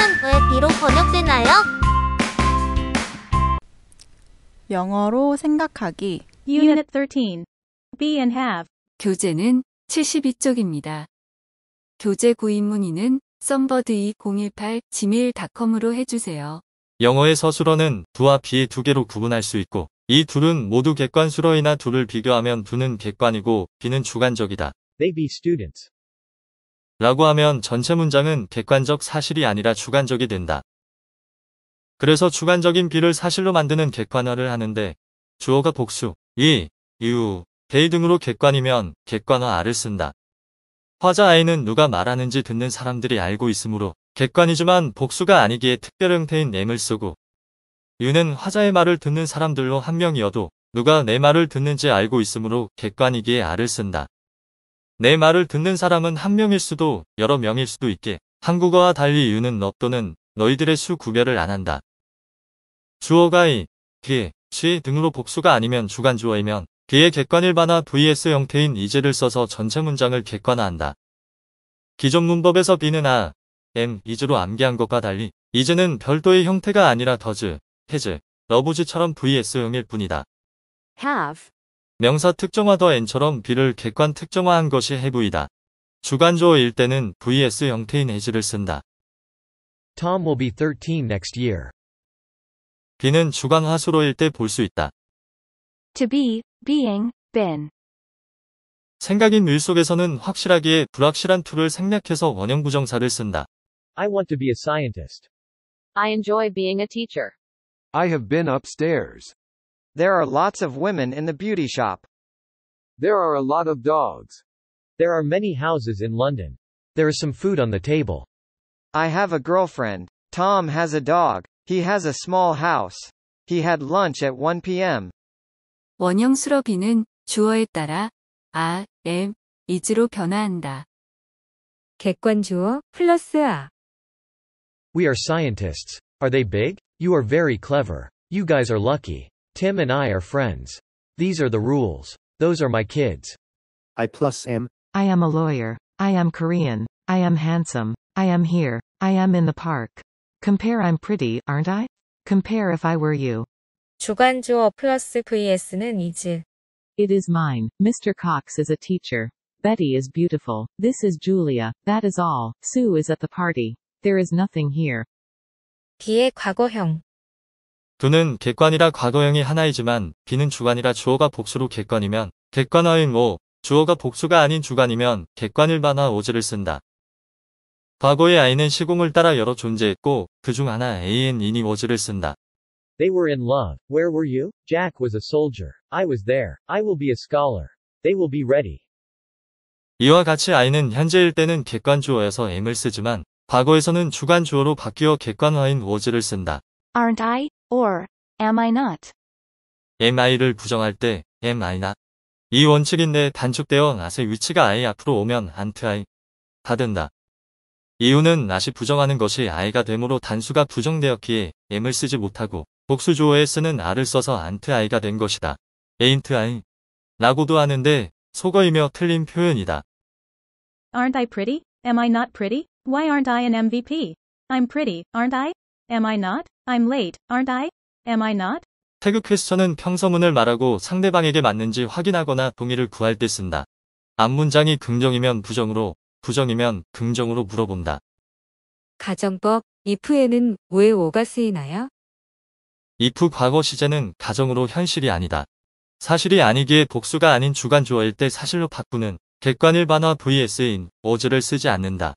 영어로왜 비록 번역되나요? 영어로 생각하기 Unit 13 Be and Have 교재는 72쪽입니다. 교재 구입 문의는 썸버드2018 gmail.com으로 해주세요. 영어의 서술어는 두와 비두 개로 구분할 수 있고 이 둘은 모두 객관 수어이나 둘을 비교하면 두는 객관이고 비는 주관적이다. They be students. 라고 하면 전체 문장은 객관적 사실이 아니라 주관적이 된다. 그래서 주관적인 비를 사실로 만드는 객관화를 하는데 주어가 복수, 이, 이유, 데이 등으로 객관이면 객관화 아를 쓴다. 화자 아이는 누가 말하는지 듣는 사람들이 알고 있으므로 객관이지만 복수가 아니기에 특별 형태인 엠을 쓰고 유는 화자의 말을 듣는 사람들로 한 명이어도 누가 내 말을 듣는지 알고 있으므로 객관이기에 아를 쓴다. 내 말을 듣는 사람은 한 명일 수도 여러 명일 수도 있게 한국어와 달리 이유는 너 또는 너희들의 수 구별을 안 한다. 주어가 이, 뒤에, 시 등으로 복수가 아니면 주간주어이면 그에 객관일반화 vs 형태인 이제를 써서 전체 문장을 객관화한다. 기존 문법에서 비는 아, 엠, 이즈로 암기한 것과 달리 이제는 별도의 형태가 아니라 더즈, 해즈, 러브즈처럼 vs형일 뿐이다. have, 명사 특정화 더 n처럼 b를 객관 특정화한 것이 해부이다. 주간조일 때는 vs 형태인 has를 쓴다. Tom will be 13 next year. b는 주간 화수로일 때 볼 수 있다. to be, being, been. 생각인 윌 속에서는 확실하기에 불확실한 툴을 생략해서 원형 부정사를 쓴다. I want to be a scientist. I enjoy being a teacher. I have been upstairs. There are lots of women in the beauty shop. There are a lot of dogs. There are many houses in London. There is some food on the table. I have a girlfriend. Tom has a dog. He has a small house. He had lunch at 1 p.m. 원형 주어에 따라 a, m, is로 변화한다. 객관주어 플러스 a. We are scientists. Are they big? You are very clever. You guys are lucky. Tim and I are friends. These are the rules. Those are my kids. I plus am. I am a lawyer. I am Korean. I am handsome. I am here. I am in the park. Compare I'm pretty, aren't I? Compare if I were you. 주관주어 플러스 vs는 is. It is mine. Mr. Cox is a teacher. Betty is beautiful. This is Julia. That is all. Sue is at the party. There is nothing here. 뒤에 과거형. 두는 객관이라 과거형이 하나이지만 비는 주관이라 주어가 복수로 객관이면 객관화인 모, 주어가 복수가 아닌 주관이면 객관일반화 오지를 쓴다. 과거의 아이는 시공을 따라 여러 존재했고 그 중 하나 AN이니 워지를 쓴다. They were in love. Where were you? Jack was a soldier. I was there. I will be a scholar. They will be ready. 이와 같이 아이는 현재일 때는 객관 주어여서 m 을 쓰지만 과거에서는 주관 주어로 바뀌어 객관화인 was를 쓴다. Aren't I? or am I not? am I를 부정할 때 am I not? 이 원칙인 데 단축되어 not의 위치가 I 앞으로 오면 ant I 다 된다. 이유는 not이 부정하는 것이 I가 되므로 단수가 부정되었기에 am을 쓰지 못하고 복수조어에 쓰는 R을 써서 ant I가 된 것이다. ain't I 라고도 하는데 속어이며 틀린 표현이다. Aren't I pretty? Am I not pretty? Why aren't I an MVP? I'm pretty, aren't I? Am I not? I'm late, aren't I? Am I not? 태그 퀘스천은 평서문을 말하고 상대방에게 맞는지 확인하거나 동의를 구할 때 쓴다. 앞 문장이 긍정이면 부정으로, 부정이면 긍정으로 물어본다. 가정법 if에는 왜 오가 쓰이나요? if 과거 시제는 가정으로 현실이 아니다. 사실이 아니기에 복수가 아닌 주관주어일 때 사실로 바꾸는 객관일반화 vs인 어즈를 쓰지 않는다.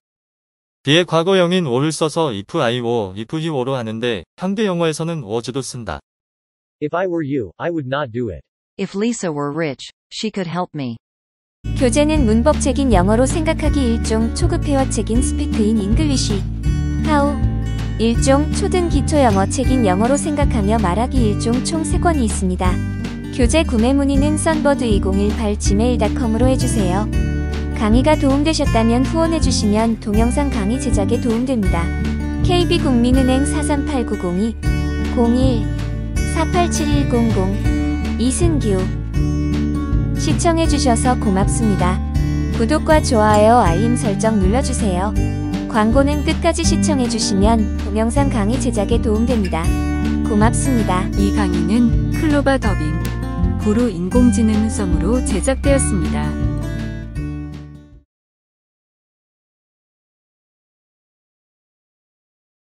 뒤에 과거형인 we'll 써서 if I were, if he were로 하는데 현대 영어에서는 was도 쓴다. If I were you, I would not do it. If Lisa were rich, she could help me. 교재는 문법책인 영어로 생각하기 일종 초급회화책인 스피크인 잉글리 h 하우 일종 초등 기초 영어 책인 영어로 생각하며 말하기 일종 총 3권이 있습니다. 교재 구매 문의는 썬버드2018gmail.com으로 해주세요. 강의가 도움되셨다면 후원해주시면 동영상 강의 제작에 도움됩니다. KB국민은행 438902-01-487100 이승규 시청해주셔서 고맙습니다. 구독과 좋아요 알림 설정 눌러주세요. 광고는 끝까지 시청해주시면 동영상 강의 제작에 도움됩니다. 고맙습니다. 이 강의는 클로바 더빙, 구루 인공지능 썸으로 제작되었습니다.